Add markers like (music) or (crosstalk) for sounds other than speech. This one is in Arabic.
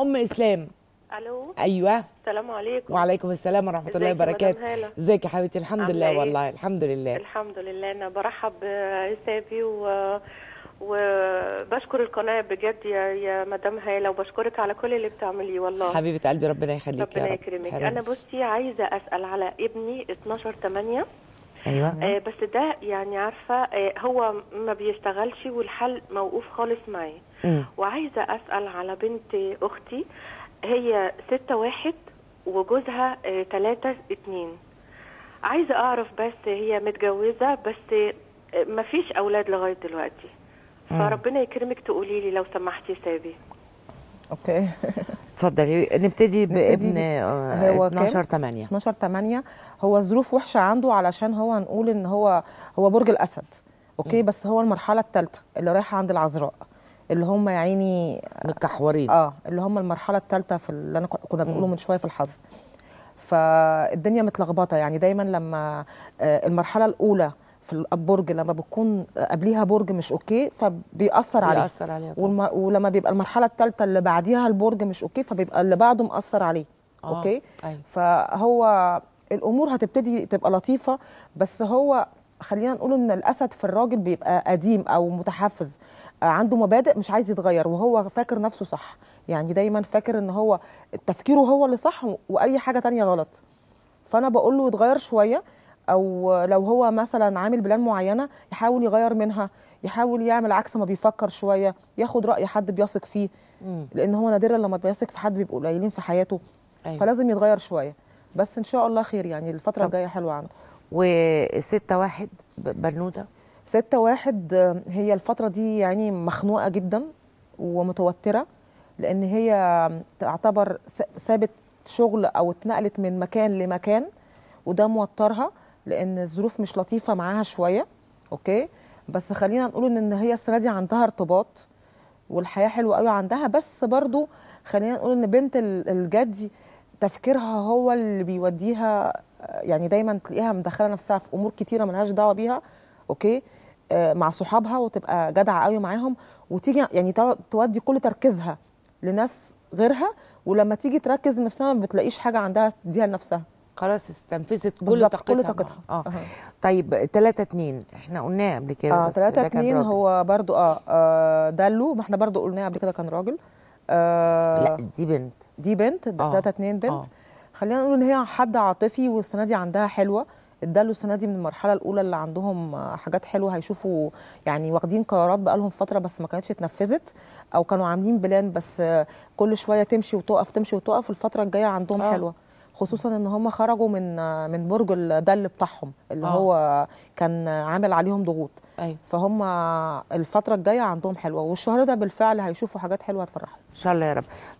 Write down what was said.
ام اسلام الو ايوه السلام عليكم وعليكم السلام ورحمه الله وبركاته ازيك يا حبيبتي الحمد لله إيه؟ والله الحمد لله الحمد لله انا برحب بسافي و وبشكر القناه بجد يا يا مدام هاله وبشكرك على كل اللي بتعمليه والله حبيبه قلبي ربنا يخليك ربنا يا رب. يكرمك انا بصي عايزه اسال على ابني 12 8 ايوه آه بس ده يعني عارفه آه هو ما بيشتغلش والحل موقوف خالص معايا وعايزه اسال على بنت اختي هي ستة واحد وجوزها آه تلاتة اتنين عايزه اعرف بس هي متجوزه بس آه، ما فيش اولاد لغايه دلوقتي فربنا يكرمك تقولي لي لو سمحتي سابي اوكي (laughs) اتفضلي نبتدي بابن 12 8 12 8 هو الظروف وحشه عنده علشان هو نقول ان هو هو برج الاسد اوكي بس هو المرحله الثالثه اللي رايحه عند العذراء اللي هم يا عيني متكحورين اه اللي هم المرحله الثالثه في اللي انا كنا بنقوله من شويه في الحظ فالدنيا متلخبطه يعني دايما لما آه، المرحله الاولى في البرج لما بتكون قبليها برج مش اوكي فبيأثر عليه بيأثر عليه والم... ولما بيبقى المرحله الثالثه اللي بعديها البرج مش اوكي فبيبقى اللي بعده مأثر عليه آه. اوكي أيوه. فهو الامور هتبتدي تبقى لطيفه بس هو خلينا نقول ان الاسد في الراجل بيبقى قديم او متحفز آه، عنده مبادئ مش عايز يتغير وهو فاكر نفسه صح يعني دايما فاكر ان هو تفكيره هو اللي صح واي حاجه تانية غلط فانا بقول له اتغير شويه او لو هو مثلا عامل بلان معينه يحاول يغير منها يحاول يعمل عكس ما بيفكر شويه ياخد راي حد بيثق فيه مم. لان هو نادرا لما بيثق في حد بيبقوا قليلين في حياته أيوة. فلازم يتغير شويه بس ان شاء الله خير يعني الفتره الجايه حلوه عنده وستة واحد بنوته ستة واحد هي الفتره دي يعني مخنوقه جدا ومتوتره لان هي تعتبر سابت شغل او اتنقلت من مكان لمكان وده موترها لان الظروف مش لطيفه معاها شويه اوكي بس خلينا نقول ان هي السنه دي عندها ارتباط والحياه حلوه قوي عندها بس برضو خلينا نقول ان بنت الجدي تفكيرها هو اللي بيوديها يعني دايما تلاقيها مدخله نفسها في امور كتيره ملهاش دعوه بيها اوكي آه، مع صحابها وتبقى جدعه قوي معاهم وتيجي يعني تودي كل تركيزها لناس غيرها ولما تيجي تركز نفسها ما بتلاقيش حاجه عندها تديها لنفسها خلاص استنفذت كل طاقتها كل طاقتها اه طيب 3 2 احنا قلناه قبل كده اه 3 2 هو برضو اه, آه دلو ما احنا برضو قلناه قبل كده كان راجل آه لا دي بنت دي بنت 3 2 آه. بنت آه. خلينا نقول ان هي حد عاطفي والسنه دي عندها حلوه اداله السنه دي من المرحله الاولى اللي عندهم آه، حاجات حلوه هيشوفوا يعني واخدين قرارات بقالهم فتره بس ما كانتش اتنفذت او كانوا عاملين بلان بس آه، كل شويه تمشي وتقف تمشي وتقف الفتره الجايه عندهم آه. حلوه خصوصا ان هم خرجوا من من برج الدل بتاعهم اللي آه. هو كان عامل عليهم ضغوط أيوة. فهم الفتره الجايه عندهم حلوه والشهر ده بالفعل هيشوفوا حاجات حلوه هتفرحهم ان شاء الله يا رب